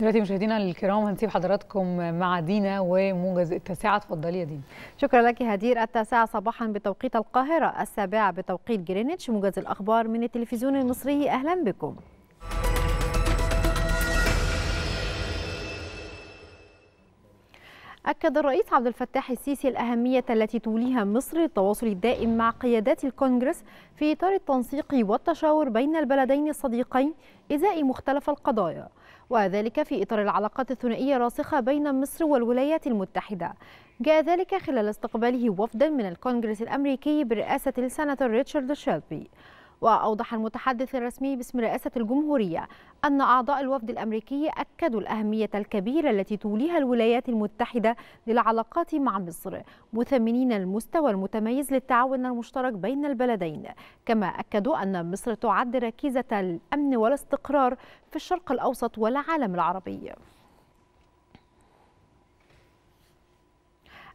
دلوقتي مشاهدينا الكرام هنسيب حضراتكم مع دينا وموجز التاسعة اتفضلي يا دينا شكرا لك هدير التاسعة صباحا بتوقيت القاهرة السابعة بتوقيت جرينتش موجز الأخبار من التلفزيون المصري أهلا بكم أكد الرئيس عبد الفتاح السيسي الأهمية التي توليها مصر للتواصل الدائم مع قيادات الكونغرس في إطار التنسيق والتشاور بين البلدين الصديقين إزاء مختلف القضايا وذلك في إطار العلاقات الثنائية الراسخة بين مصر والولايات المتحدة جاء ذلك خلال استقباله وفدا من الكونغرس الأمريكي برئاسة السناتور ريتشارد شيلبي وأوضح المتحدث الرسمي باسم رئاسة الجمهورية أن أعضاء الوفد الأمريكي أكدوا الأهمية الكبيرة التي توليها الولايات المتحدة للعلاقات مع مصر مثمنين المستوى المتميز للتعاون المشترك بين البلدين كما أكدوا أن مصر تعد ركيزة الأمن والاستقرار في الشرق الأوسط والعالم العربي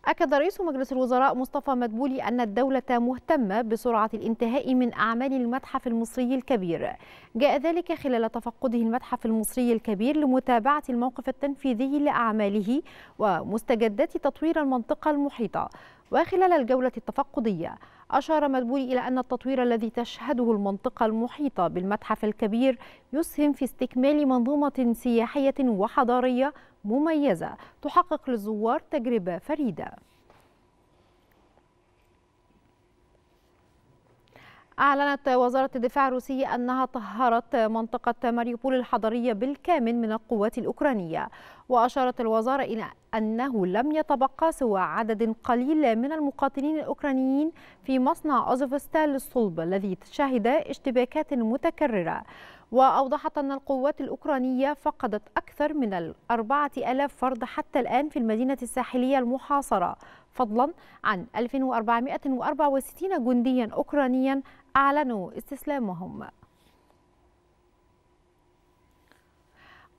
أكد رئيس مجلس الوزراء مصطفى مدبولي أن الدولة مهتمة بسرعة الانتهاء من أعمال المتحف المصري الكبير جاء ذلك خلال تفقده المتحف المصري الكبير لمتابعة الموقف التنفيذي لأعماله ومستجدات تطوير المنطقة المحيطة وخلال الجولة التفقدية أشار مدبولي إلى أن التطوير الذي تشهده المنطقة المحيطة بالمتحف الكبير يسهم في استكمال منظومة سياحية وحضارية مميزة تحقق للزوار تجربة فريدة أعلنت وزارة الدفاع الروسية أنها طهرت منطقة ماريوبول الحضرية بالكامل من القوات الأوكرانية وأشارت الوزارة إلى أنه لم يتبقى سوى عدد قليل من المقاتلين الأوكرانيين في مصنع أوزوفستال الصلب الذي شهد اشتباكات متكررة وأوضحت أن القوات الأوكرانية فقدت أكثر من الأربعة ألاف فرد حتى الآن في المدينة الساحلية المحاصرة فضلا عن 1464 جنديا أوكرانيا أعلنوا استسلامهم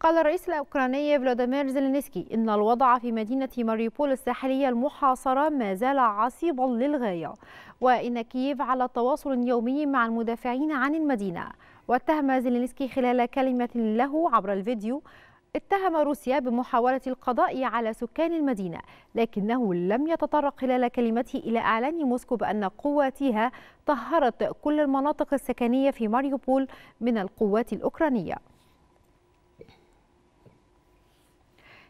قال الرئيس الأوكراني فلاديمير زيلينسكي إن الوضع في مدينة ماريوبول الساحلية المحاصرة ما زال عصيبا للغاية وإن كييف على تواصل يومي مع المدافعين عن المدينة واتهم زيلينسكي خلال كلمة له عبر الفيديو اتهم روسيا بمحاولة القضاء على سكان المدينة لكنه لم يتطرق خلال كلمته إلى إعلان موسكو بأن قواتها طهرت كل المناطق السكنية في ماريوبول من القوات الأوكرانية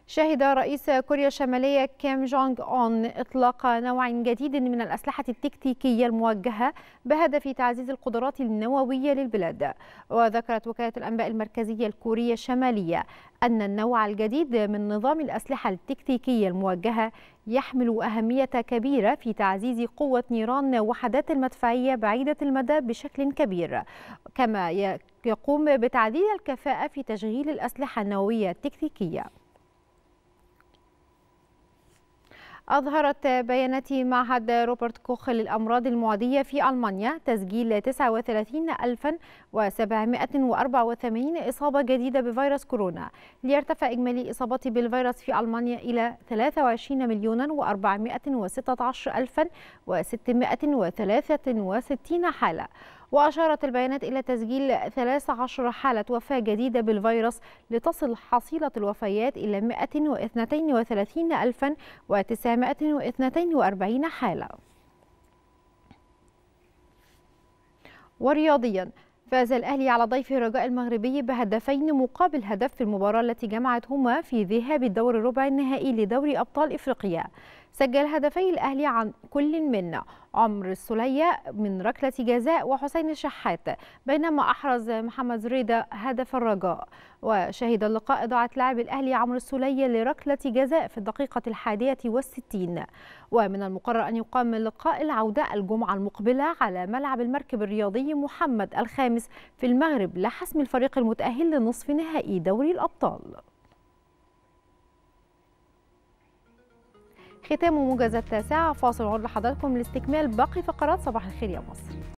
شهد رئيس كوريا الشمالية كيم جونج أون إطلاق نوع جديد من الأسلحة التكتيكية الموجهة بهدف تعزيز القدرات النووية للبلاد وذكرت وكالة الأنباء المركزية الكورية الشمالية أن النوع الجديد من نظام الأسلحة التكتيكية الموجهة يحمل أهمية كبيرة في تعزيز قوة نيران وحدات المدفعية بعيدة المدى بشكل كبير كما يقوم بتعديل الكفاءة في تشغيل الأسلحة النووية التكتيكية أظهرت بيانات معهد روبرت كوخ للأمراض المعدية في ألمانيا تسجيل 39784 إصابة جديدة بفيروس كورونا ليرتفع إجمالي الإصابات بالفيروس في ألمانيا إلى 23 مليون و416 ألفا و663 حالة وأشارت البيانات إلى تسجيل 13 حالة وفاة جديدة بالفيروس لتصل حصيلة الوفيات إلى 132942 حالة ورياضيا فاز الأهلي على ضيفه الرجاء المغربي بهدفين مقابل هدف في المباراة التي جمعتهما في ذهاب الدور الربع النهائي لدوري أبطال إفريقيا سجل هدفي الأهلي عن كل منا عمر السلية من ركلة جزاء وحسين الشحات بينما أحرز محمد زريدة هدف الرجاء وشهد اللقاء إضاعة لاعب الأهلي عمر السلية لركلة جزاء في الدقيقة الحادية والستين ومن المقرر أن يقام لقاء العودة الجمعة المقبلة على ملعب المركب الرياضي محمد الخامس في المغرب لحسم الفريق المتأهل لنصف نهائي دوري الأبطال ختام موجز التاسعة فاصل عرض لحضراتكم لاستكمال باقي فقرات صباح الخير يا مصر